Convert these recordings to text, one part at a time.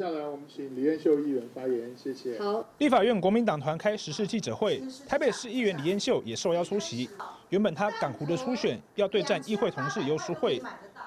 接下来我们请李艳秀议员发言，谢谢。好，立法院国民党团开实事记者会，台北市议员李艳秀也受邀出席。原本他港湖的初选要对战议会同事游淑慧。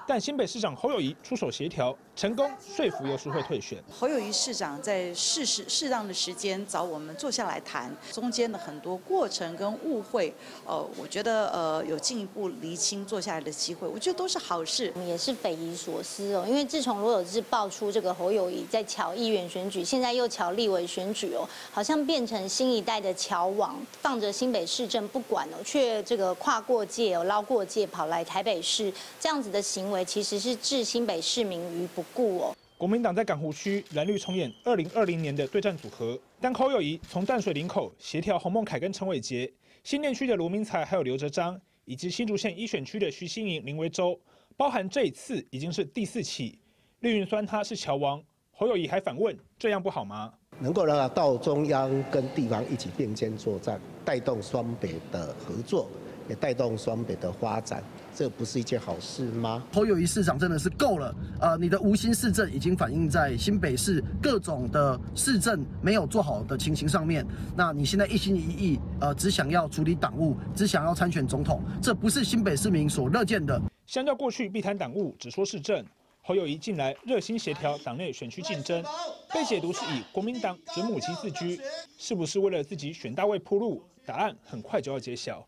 但新北市长侯友谊出手协调，成功说服游淑慧退选。侯友谊市长在适时适当的时间找我们坐下来谈，中间的很多过程跟误会，呃，我觉得呃有进一步厘清坐下来的机会，我觉得都是好事。也是匪夷所思哦，因为自从罗有志爆出这个侯友谊在桥议员选举，现在又桥立委选举哦，好像变成新一代的桥王，放着新北市政不管哦，却这个跨过界哦，捞过界跑来台北市这样子的行为。其实是置新北市民于不顾哦。国民党在港湖区蓝绿重演二零二零年的对战组合，但侯友谊从淡水林口协调洪孟楷跟陈伟杰，新店区的卢明才还有刘哲章，以及新竹县一选区的徐新盈林维洲，包含这一次已经是第四起。绿云酸他是侨王，侯友谊还反问：这样不好吗？能够让他到中央跟地方一起并肩作战，带动双北的合作。也带动双北的发展，这不是一件好事吗？侯友谊市长真的是够了，呃，你的无心市政已经反映在新北市各种的市政没有做好的情形上面。那你现在一心一意，呃，只想要处理党务，只想要参选总统，这不是新北市民所乐见的。相较过去避谈党务，只说市政，侯友谊进来热心协调党内选区竞争，被解读是以国民党准母亲自居，是不是为了自己选大位铺路？答案很快就要揭晓。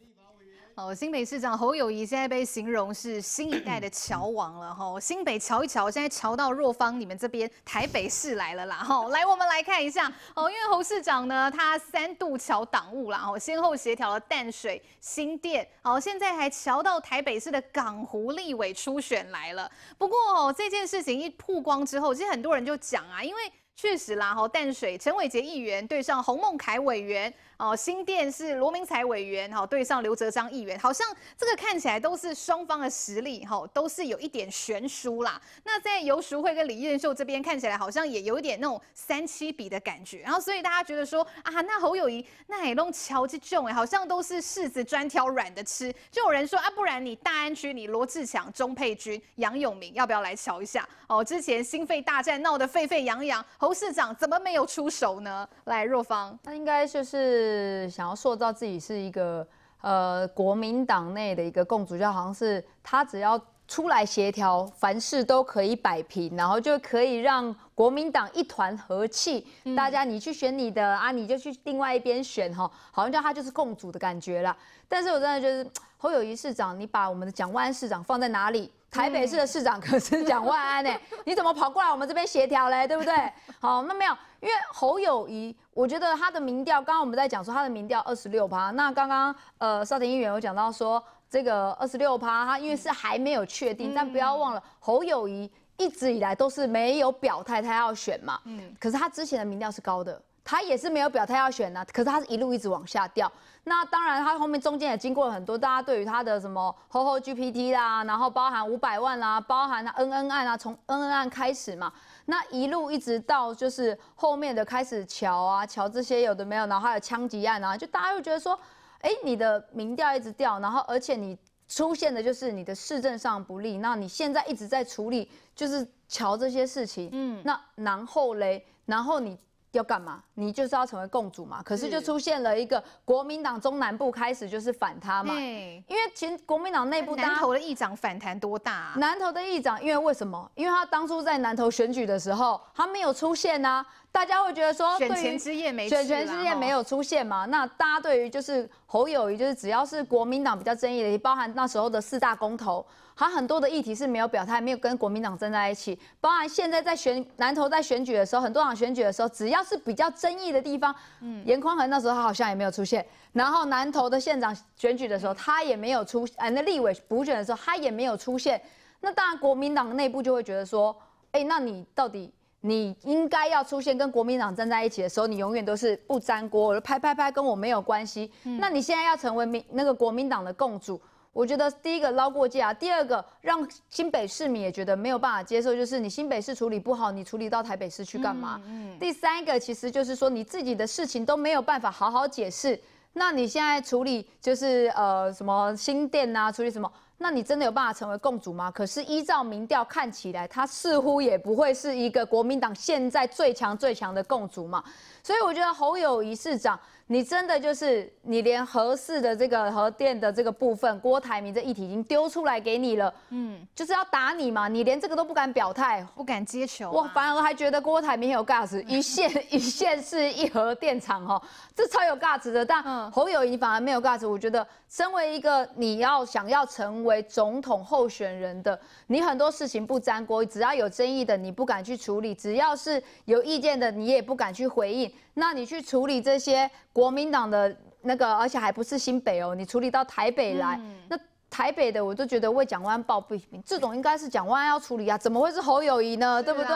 哦，新北市长侯友谊现在被形容是新一代的“桥王”了哈。新北桥一桥，现在桥到若芳，你们这边台北市来了啦哈。来，我们来看一下哦，因为侯市长呢，他三度桥党务啦，哦，先后协调了淡水、新店，哦，现在还桥到台北市的港湖立委初选来了。不过哦，这件事情一曝光之后，其实很多人就讲啊，因为确实啦哈，淡水陈伟杰议员对上洪孟凯委员。哦，新店是罗明才委员，哈，对上刘哲章议员，好像这个看起来都是双方的实力，哈，都是有一点悬殊啦。那在游淑慧跟李彦秀这边，看起来好像也有一点那种三七比的感觉。然后，所以大家觉得说，啊，那侯友谊，那也弄乔志正，哎，好像都是柿子专挑软的吃。就有人说，啊，不然你大安区你罗志强、钟佩君、杨永明，要不要来瞧一下？哦，之前心肺大战闹得沸沸扬扬，侯市长怎么没有出手呢？来，若芳，那应该就是。是想要塑造自己是一个呃国民党内的一个共主就好像是他只要出来协调，凡事都可以摆平，然后就可以让国民党一团和气，大家你去选你的啊，你就去另外一边选哈，好像叫他就是共主的感觉了。但是我真的觉得 侯友谊市长，你把我们的蒋万安市长放在哪里？台北市的市长可是蒋万安呢，你怎么跑过来我们这边协调嘞？对不对？好，那没有，因为侯友谊，我觉得他的民调，刚刚我们在讲说他的民调二十六趴。那刚刚呃，邵婷议员有讲到说这个二十六趴，他因为是还没有确定，但不要忘了侯友谊一直以来都是没有表态，他要选嘛。嗯。可是他之前的民调是高的，他也是没有表态要选呐。可是他是一路一直往下掉。那当然，他后面中间也经过了很多，大家对于他的什么吼吼 GPT 啦，然后包含五百万啦，包含 “NN 案啊，从 n n 案开始嘛，那一路一直到就是后面的开始桥啊桥这些有的没有，然后还有枪击案啊，就大家会觉得说，哎，你的民调一直掉，然后而且你出现的就是你的市政上不利，那你现在一直在处理就是桥这些事情，嗯，那然后嘞，然后你。要干嘛？你就是要成为共主嘛。可是就出现了一个国民党中南部开始就是反他嘛。因为前国民党内部南投的议长反弹多大？啊？南投的议长，因为为什么？因为他当初在南投选举的时候，他没有出现啊。大家会觉得说，选前之夜没选前之夜没有出现嘛？那大家对于就是侯友谊，就是只要是国民党比较争议的也包含那时候的四大公投，还有很多的议题是没有表态，没有跟国民党站在一起。包含现在在选南投在选举的时候，很多场选举的时候，只要是比较争议的地方，嗯，颜宽恒那时候他好像也没有出现。然后南投的县长选举的时候，他也没有出，呃，那立委补选的时候，他也没有出现。那当然国民党内部就会觉得说，哎，那你到底？你应该要出现跟国民党站在一起的时候，你永远都是不沾锅，我就拍拍拍，跟我没有关系。那你现在要成为民那个国民党的共主，我觉得第一个捞过界啊，第二个让新北市民也觉得没有办法接受，就是你新北市处理不好，你处理到台北市去干嘛？嗯，第三个其实就是说你自己的事情都没有办法好好解释，那你现在处理就是呃什么新店呐，处理什么？那你真的有办法成为共主吗？可是依照民调看起来，他似乎也不会是一个国民党现在最强最强的共主嘛。所以我觉得侯友谊市长。你真的就是你连合适的这个核电的这个部分，郭台铭这议题已经丢出来给你了，嗯，就是要打你嘛，你连这个都不敢表态，不敢接球，我反而还觉得郭台铭有 gas，一线 一线是一核电厂哈，这超有 gas 的，但侯友谊反而没有 gas，我觉得身为一个你要想要成为总统候选人的，你很多事情不沾锅，只要有争议的你不敢去处理，只要是有意见的你也不敢去回应。那你去处理这些国民党的那个，而且还不是新北哦，你处理到台北来，那台北的我都觉得为蒋万抱不平，这种应该是蒋万要处理啊，怎么会是侯友谊呢？对不对？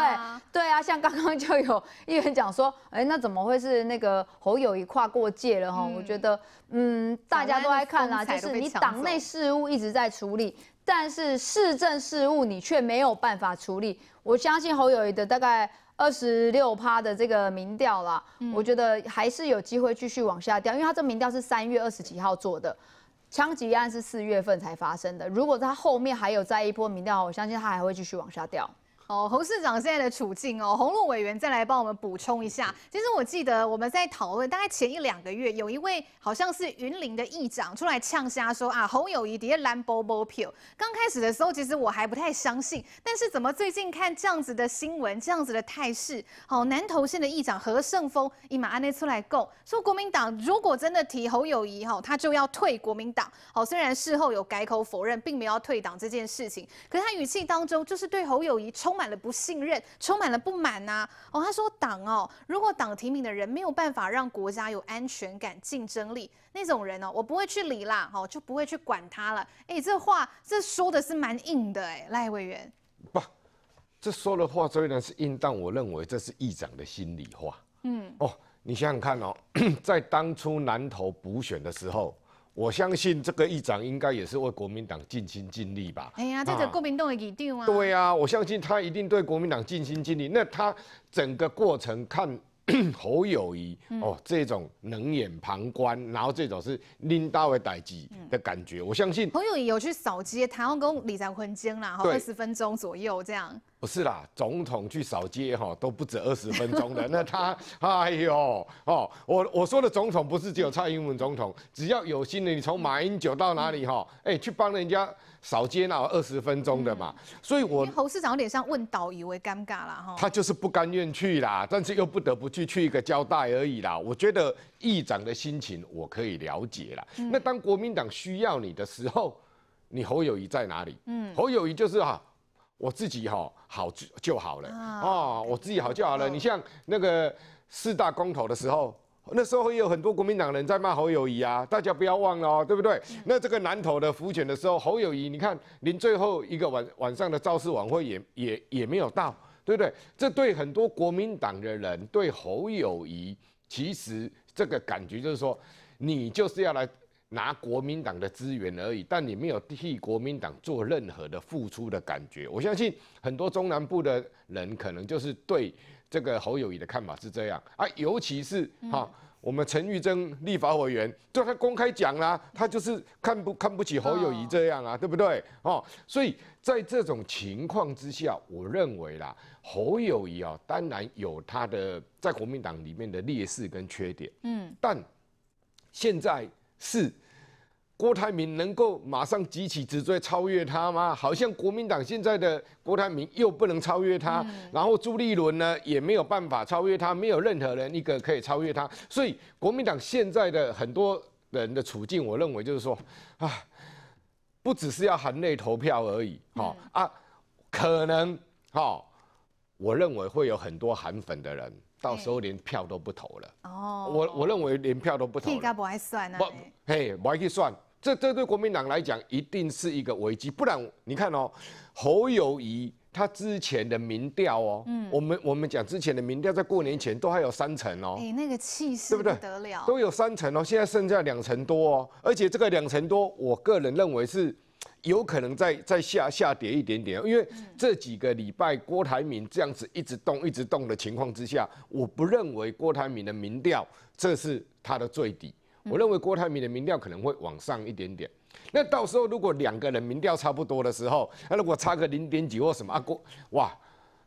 对啊，像刚刚就有议员讲说，哎，那怎么会是那个侯友谊跨过界了哈？我觉得，嗯，大家都在看啦，就是你党内事务一直在处理。但是市政事务你却没有办法处理，我相信侯友谊的大概二十六趴的这个民调啦，我觉得还是有机会继续往下掉，因为他这民调是三月二十几号做的，枪击案是四月份才发生的，如果他后面还有再一波民调，我相信他还会继续往下掉。哦，侯市长现在的处境哦，洪路委员再来帮我们补充一下。其实我记得我们在讨论大概前一两个月，有一位好像是云林的议长出来呛瞎说啊，侯友谊的蓝波波票。刚开始的时候，其实我还不太相信，但是怎么最近看这样子的新闻，这样子的态势，好，南投县的议长何胜峰立马安内出来供说，国民党如果真的提侯友谊哈，他就要退国民党。好，虽然事后有改口否认，并没有要退党这件事情，可是他语气当中就是对侯友谊充。满了不信任，充满了不满呐！哦，他说党哦，如果党提名的人没有办法让国家有安全感、竞争力，那种人呢，我不会去理啦，哦，就不会去管他了。哎，这话这说的是蛮硬的哎，赖委员。不，这说的话虽然是硬，但我认为这是议长的心里话。嗯，哦，你想想看哦，在当初南投补选的时候。我相信这个议长应该也是为国民党尽心尽力吧。哎呀，这是国民党的议长啊。对啊，我相信他一定对国民党尽心尽力。那他整个过程看。侯 友谊哦，这种冷眼旁观，然后这种是拎刀为代际的感觉。我相信侯友谊有去扫街，台湾跟理财空间啦，二十分钟左右这样。不是啦，总统去扫街哈都不止二十分钟的，那他哎呦哦，我我说的总统不是只有蔡英文总统，只要有心的，你从马英九到哪里哈，哎去帮人家扫街那二十分钟的嘛。所以，我侯市长有点像问导游为尴尬了哈，他就是不甘愿去啦，但是又不得不去。去一个交代而已啦，我觉得议长的心情我可以了解啦。那当国民党需要你的时候，你侯友谊在哪里？嗯，侯友谊就是啊，我自己哈好就好了啊，我自己好就好了。你像那个四大公投的时候，那时候也有很多国民党人在骂侯友谊啊，大家不要忘了哦，对不对？那这个南投的浮犬的时候，侯友谊，你看您最后一个晚晚上的肇事晚会也也也没有到。对不对？这对很多国民党的人，对侯友谊，其实这个感觉就是说，你就是要来拿国民党的资源而已，但你没有替国民党做任何的付出的感觉。我相信很多中南部的人，可能就是对这个侯友谊的看法是这样啊，尤其是哈。我们陈玉珍立法委员，就他公开讲啦，他就是看不看不起侯友谊这样啊，对不对？哦，所以在这种情况之下，我认为啦，侯友谊啊，当然有他的在国民党里面的劣势跟缺点，嗯，但现在是。郭台铭能够马上急起指追超越他吗？好像国民党现在的郭台铭又不能超越他，然后朱立伦呢也没有办法超越他，没有任何人一个可以超越他。所以国民党现在的很多人的处境，我认为就是说，啊，不只是要含泪投票而已，哈啊，可能哈，我认为会有很多含粉的人，到时候连票都不投了。哦，我我认为连票都不投，那不爱算呢？嘿，不还去算。这这对国民党来讲一定是一个危机，不然你看哦，侯友谊他之前的民调哦，嗯，我们我们讲之前的民调在过年前都还有三层哦，你那个气势对不对？得了，都有三层哦，现在剩下两层多哦，而且这个两层多，我个人认为是有可能在在下下跌一点点，因为这几个礼拜郭台铭这样子一直动一直动的情况之下，我不认为郭台铭的民调这是他的最低。我认为郭台铭的民调可能会往上一点点。那到时候如果两个人民调差不多的时候，那如果差个零点几或什么啊，郭哇，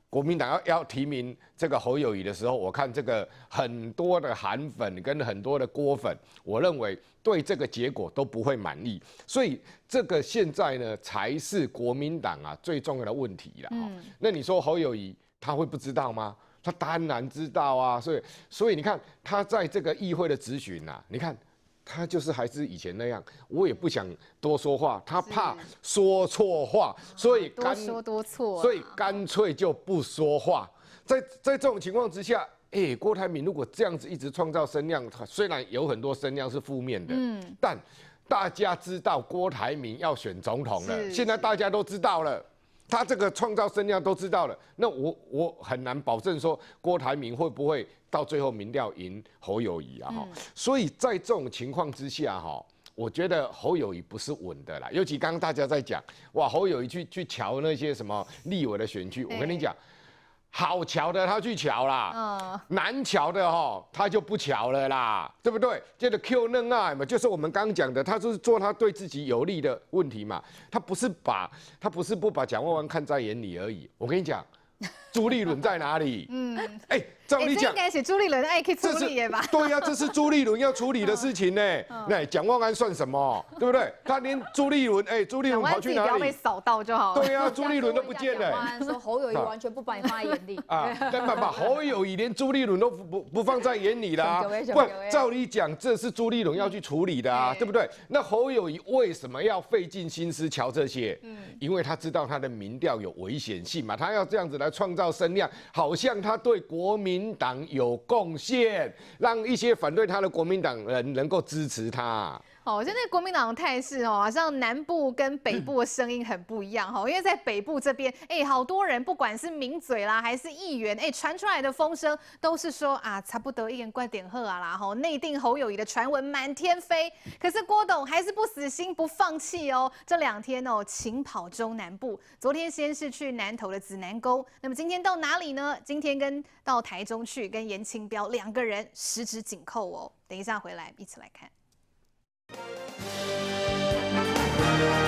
国民党要要提名这个侯友谊的时候，我看这个很多的韩粉跟很多的郭粉，我认为对这个结果都不会满意。所以这个现在呢，才是国民党啊最重要的问题了。嗯。那你说侯友谊他会不知道吗？他当然知道啊，所以所以你看他在这个议会的质询啊，你看他就是还是以前那样，我也不想多说话，他怕说错话，所以多说多错，所以干脆就不说话。在在这种情况之下，哎，郭台铭如果这样子一直创造声量，虽然有很多声量是负面的，嗯，但大家知道郭台铭要选总统了，现在大家都知道了。他这个创造声量都知道了，那我我很难保证说郭台铭会不会到最后民调赢侯友谊啊？哈，所以在这种情况之下，哈，我觉得侯友谊不是稳的啦。尤其刚刚大家在讲，哇，侯友谊去去瞧那些什么立委的选区，我跟你讲。好瞧的他去瞧啦，难瞧的哈他就不瞧了啦，对不对？这个 Q 嫩爱嘛，就是我们刚讲的，他就是做他对自己有利的问题嘛，他不是把，他不是不把蒋万万看在眼里而已，我跟你讲。朱立伦在哪里？嗯，哎，照理讲应该是朱立伦可去处理演吧？对呀，这是朱立伦要处理的事情呢。那蒋万安算什么？对不对？他连朱立伦，哎，朱立伦跑去哪里？不要被扫到就好了。对呀，朱立伦都不见了。说侯友谊完全不把你放在眼里啊！本把 侯友谊连朱立伦都不不不放在眼里的。不，照理讲这是朱立伦要去处理的，对不对？那侯友谊为什么要费尽心思瞧这些？嗯，因为他知道他的民调有危险性嘛，他要这样子来创造。要声量，好像他对国民党有贡献，让一些反对他的国民党人能够支持他。哦，现在国民党的态势哦，像南部跟北部的声音很不一样哈，因为在北部这边，哎，好多人不管是名嘴啦，还是议员，哎，传出来的风声都是说啊，差不得一人怪点核啊啦，哈，内定侯友谊的传闻满天飞。可是郭董还是不死心不放弃哦，这两天哦，勤跑中南部，昨天先是去南投的指南宫，那么今天到哪里呢？今天跟到台中去，跟严清标两个人十指紧扣哦，等一下回来一起来看。Thank you.